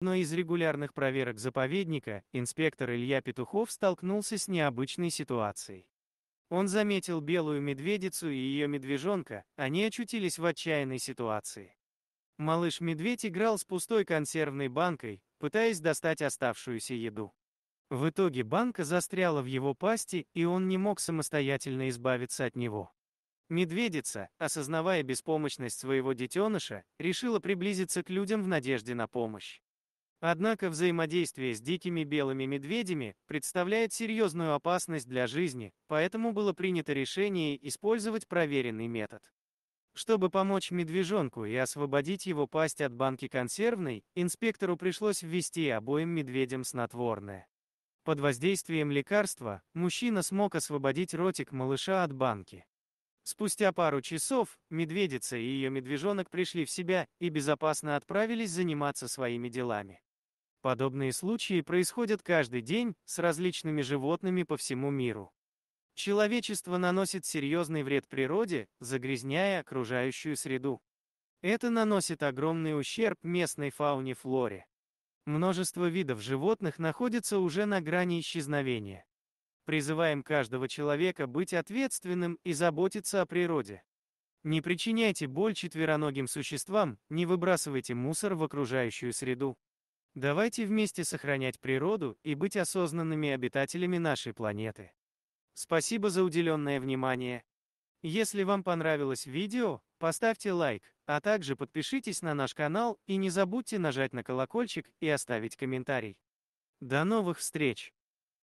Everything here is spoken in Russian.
Но из регулярных проверок заповедника, инспектор Илья Петухов столкнулся с необычной ситуацией. Он заметил белую медведицу и ее медвежонка, они очутились в отчаянной ситуации. Малыш-медведь играл с пустой консервной банкой, пытаясь достать оставшуюся еду. В итоге банка застряла в его пасти, и он не мог самостоятельно избавиться от него. Медведица, осознавая беспомощность своего детеныша, решила приблизиться к людям в надежде на помощь. Однако взаимодействие с дикими белыми медведями представляет серьезную опасность для жизни, поэтому было принято решение использовать проверенный метод. Чтобы помочь медвежонку и освободить его пасть от банки консервной, инспектору пришлось ввести обоим медведям снотворное. Под воздействием лекарства мужчина смог освободить ротик малыша от банки. Спустя пару часов медведица и ее медвежонок пришли в себя и безопасно отправились заниматься своими делами. Подобные случаи происходят каждый день с различными животными по всему миру. Человечество наносит серьезный вред природе, загрязняя окружающую среду. Это наносит огромный ущерб местной фауне и флоре. Множество видов животных находится уже на грани исчезновения. Призываем каждого человека быть ответственным и заботиться о природе. Не причиняйте боль четвероногим существам, не выбрасывайте мусор в окружающую среду. Давайте вместе сохранять природу и быть осознанными обитателями нашей планеты. Спасибо за уделенное внимание. Если вам понравилось видео, поставьте лайк, а также подпишитесь на наш канал и не забудьте нажать на колокольчик и оставить комментарий. До новых встреч!